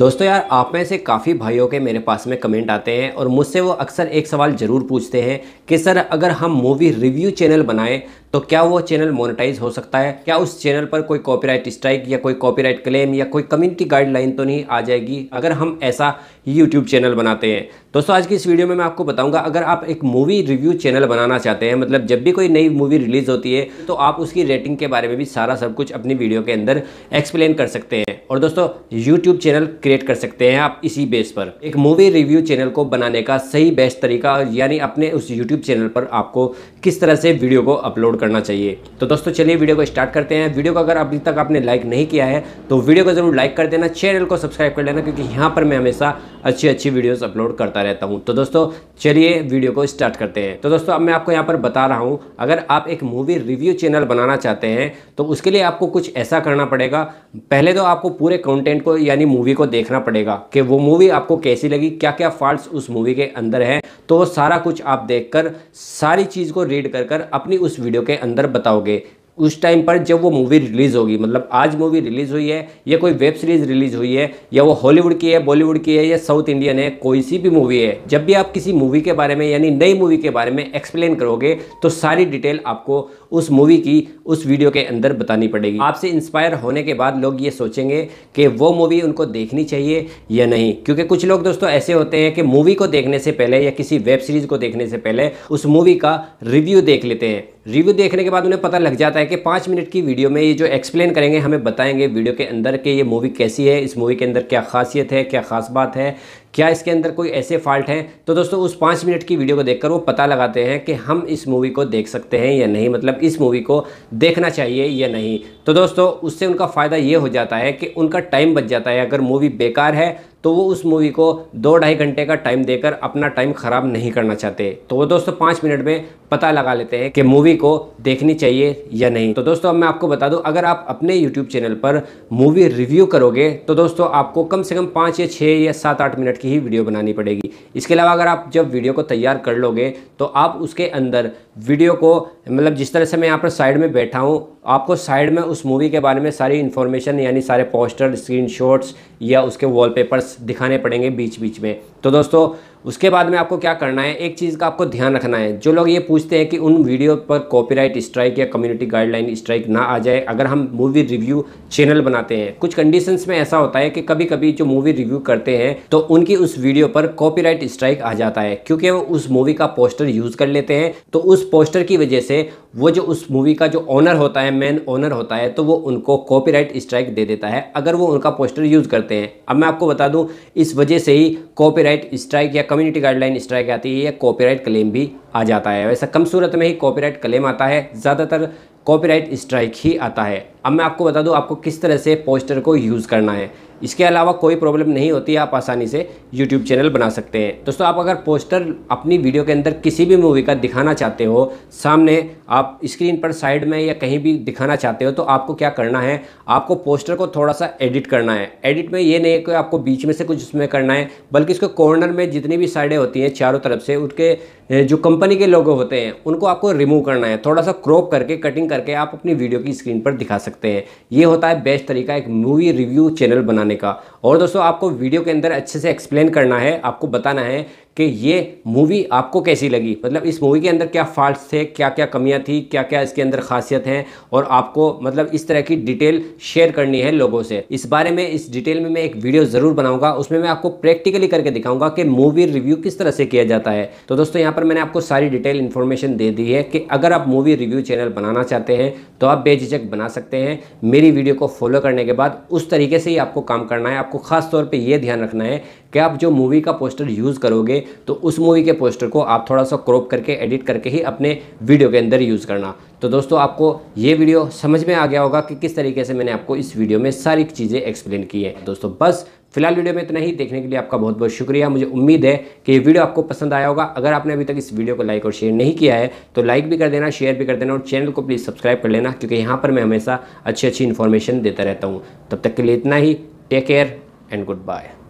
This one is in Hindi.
दोस्तों यार आप में से काफ़ी भाइयों के मेरे पास में कमेंट आते हैं और मुझसे वो अक्सर एक सवाल ज़रूर पूछते हैं कि सर अगर हम मूवी रिव्यू चैनल बनाएं तो क्या वो चैनल मोनेटाइज हो सकता है क्या उस चैनल पर कोई कॉपीराइट स्ट्राइक या कोई कॉपीराइट क्लेम या कोई कम्युनिटी गाइडलाइन तो नहीं आ जाएगी अगर हम ऐसा यूट्यूब चैनल बनाते हैं दोस्तों आज की इस वीडियो में मैं आपको बताऊँगा अगर आप एक मूवी रिव्यू चैनल बनाना चाहते हैं मतलब जब भी कोई नई मूवी रिलीज़ होती है तो आप उसकी रेटिंग के बारे में भी सारा सब कुछ अपनी वीडियो के अंदर एक्सप्लेन कर सकते हैं और दोस्तों यूट्यूब चैनल क्रिएट कर सकते हैं आप इसी बेस पर एक मूवी रिव्यू चैनल को बनाने का सही बेस्ट तरीका यानी अपने उस यूट्यूब चैनल पर आपको किस तरह से वीडियो को अपलोड करना चाहिए तो दोस्तों चलिए वीडियो को स्टार्ट करते हैं वीडियो को अगर अभी तक आपने लाइक नहीं किया है तो वीडियो को ज़रूर लाइक कर देना चैनल को सब्सक्राइब कर लेना क्योंकि यहाँ पर मैं हमेशा अच्छी अच्छी वीडियोस अपलोड करता रहता हूँ तो दोस्तों चलिए वीडियो को स्टार्ट करते हैं तो दोस्तों अब मैं आपको यहाँ पर बता रहा हूँ अगर आप एक मूवी रिव्यू चैनल बनाना चाहते हैं तो उसके लिए आपको कुछ ऐसा करना पड़ेगा पहले तो आपको पूरे कंटेंट को यानी मूवी को देखना पड़ेगा कि वो मूवी आपको कैसी लगी क्या क्या फॉल्ट उस मूवी के अंदर हैं तो वो सारा कुछ आप देखकर सारी चीज़ को रीड कर कर अपनी उस वीडियो के अंदर बताओगे उस टाइम पर जब वो मूवी रिलीज़ होगी मतलब आज मूवी रिलीज़ हुई है या कोई वेब सीरीज़ रिलीज़ हुई है या वो हॉलीवुड की है बॉलीवुड की है या साउथ इंडियन है कोई सी भी मूवी है जब भी आप किसी मूवी के बारे में यानी नई मूवी के बारे में एक्सप्लेन करोगे तो सारी डिटेल आपको उस मूवी की उस वीडियो के अंदर बतानी पड़ेगी आपसे इंस्पायर होने के बाद लोग ये सोचेंगे कि वो मूवी उनको देखनी चाहिए या नहीं क्योंकि कुछ लोग दोस्तों ऐसे होते हैं कि मूवी को देखने से पहले या किसी वेब सीरीज़ को देखने से पहले उस मूवी का रिव्यू देख लेते हैं रिव्यू देखने के बाद उन्हें पता लग जाता है कि पाँच मिनट की वीडियो में ये जो एक्सप्लेन करेंगे हमें बताएंगे वीडियो के अंदर कि ये मूवी कैसी है इस मूवी के अंदर क्या खासियत है क्या खास बात है क्या इसके अंदर कोई ऐसे फॉल्ट हैं तो दोस्तों उस पाँच मिनट की वीडियो को देखकर वो पता लगाते हैं कि हम इस मूवी को देख सकते हैं या नहीं मतलब इस मूवी को देखना चाहिए या नहीं तो दोस्तों उससे उनका फ़ायदा ये हो जाता है कि उनका टाइम बच जाता है अगर मूवी बेकार है तो वो उस मूवी को दो ढाई घंटे का टाइम देकर अपना टाइम ख़राब नहीं करना चाहते तो वो दोस्तों पाँच मिनट में पता लगा लेते हैं कि मूवी को देखनी चाहिए या नहीं तो दोस्तों अब मैं आपको बता दूं अगर आप अपने यूट्यूब चैनल पर मूवी रिव्यू करोगे तो दोस्तों आपको कम से कम पाँच या छः या सात आठ मिनट की ही वीडियो बनानी पड़ेगी इसके अलावा अगर आप जब वीडियो को तैयार कर लोगे तो आप उसके अंदर वीडियो को मतलब जिस तरह से मैं यहाँ पर साइड में बैठा हूँ आपको साइड में उस मूवी के बारे में सारी इन्फॉर्मेशन यानी सारे पोस्टर स्क्रीनशॉट्स या उसके वॉलपेपर्स दिखाने पड़ेंगे बीच बीच में तो दोस्तों उसके बाद में आपको क्या करना है एक चीज़ का आपको ध्यान रखना है जो लोग ये पूछते हैं कि उन वीडियो पर कॉपीराइट स्ट्राइक या कम्युनिटी गाइडलाइन स्ट्राइक ना आ जाए अगर हम मूवी रिव्यू चैनल बनाते हैं कुछ कंडीशंस में ऐसा होता है कि कभी कभी जो मूवी रिव्यू करते हैं तो उनकी उस वीडियो पर कॉपीराइट स्ट्राइक आ जाता है क्योंकि वो उस मूवी का पोस्टर यूज़ कर लेते हैं तो उस पोस्टर की वजह से वो जो उस मूवी का जो ऑनर होता है मेन ऑनर होता है तो वो उनको कॉपी स्ट्राइक दे देता है अगर वो उनका पोस्टर यूज़ करते हैं अब मैं आपको बता दूँ इस वजह से ही कॉपी स्ट्राइक या कम्युनिटी गाइडलाइन स्ट्राइक आती है या कॉपीराइट क्लेम भी आ जाता है वैसे कम सूरत में ही कॉपीराइट क्लेम आता है ज़्यादातर कॉपीराइट स्ट्राइक ही आता है अब मैं आपको बता दूं आपको किस तरह से पोस्टर को यूज़ करना है इसके अलावा कोई प्रॉब्लम नहीं होती आप आसानी से यूट्यूब चैनल बना सकते हैं दोस्तों आप अगर पोस्टर अपनी वीडियो के अंदर किसी भी मूवी का दिखाना चाहते हो सामने आप स्क्रीन पर साइड में या कहीं भी दिखाना चाहते हो तो आपको क्या करना है आपको पोस्टर को थोड़ा सा एडिट करना है एडिट में ये नहीं है कि आपको बीच में से कुछ उसमें करना है बल्कि इसको कॉर्नर में जितनी भी साइडें होती हैं चारों तरफ से उनके जो कंपनी के लोगों होते हैं उनको आपको रिमूव करना है थोड़ा सा क्रॉप करके कटिंग करके आप अपनी वीडियो की स्क्रीन पर दिखा सकते हैं ये होता है बेस्ट तरीका एक मूवी रिव्यू चैनल बनाने करने का और दोस्तों आपको वीडियो के अंदर अच्छे से एक्सप्लेन करना है आपको बताना है कि ये मूवी आपको कैसी लगी मतलब इस मूवी के अंदर क्या फॉल्ट्स थे क्या क्या कमियां थी क्या क्या इसके अंदर खासियत हैं और आपको मतलब इस तरह की डिटेल शेयर करनी है लोगों से इस बारे में इस डिटेल में मैं एक वीडियो ज़रूर बनाऊंगा उसमें मैं आपको प्रैक्टिकली करके दिखाऊंगा कि मूवी रिव्यू किस तरह से किया जाता है तो दोस्तों यहाँ पर मैंने आपको सारी डिटेल इन्फॉर्मेशन दे दी है कि अगर आप मूवी रिव्यू चैनल बनाना चाहते हैं तो आप बेझिझक बना सकते हैं मेरी वीडियो को फॉलो करने के बाद उस तरीके से ही आपको काम करना है आपको खास तौर पर यह ध्यान रखना है कि आप जो मूवी का पोस्टर यूज़ करोगे तो उस मूवी के पोस्टर को आप थोड़ा सा क्रॉप करके एडिट करके ही अपने वीडियो के अंदर यूज़ करना तो दोस्तों आपको ये वीडियो समझ में आ गया होगा कि किस तरीके से मैंने आपको इस वीडियो में सारी चीज़ें एक्सप्लेन की है दोस्तों बस फिलहाल वीडियो में इतना ही देखने के लिए आपका बहुत बहुत शुक्रिया मुझे उम्मीद है कि ये वीडियो आपको पसंद आया होगा अगर आपने अभी तक इस वीडियो को लाइक और शेयर नहीं किया है तो लाइक भी कर देना शेयर भी कर देना और चैनल को प्लीज़ सब्सक्राइब कर लेना क्योंकि यहाँ पर मैं हमेशा अच्छी अच्छी इन्फॉर्मेशन देता रहता हूँ तब तक के लिए इतना ही take care and good bye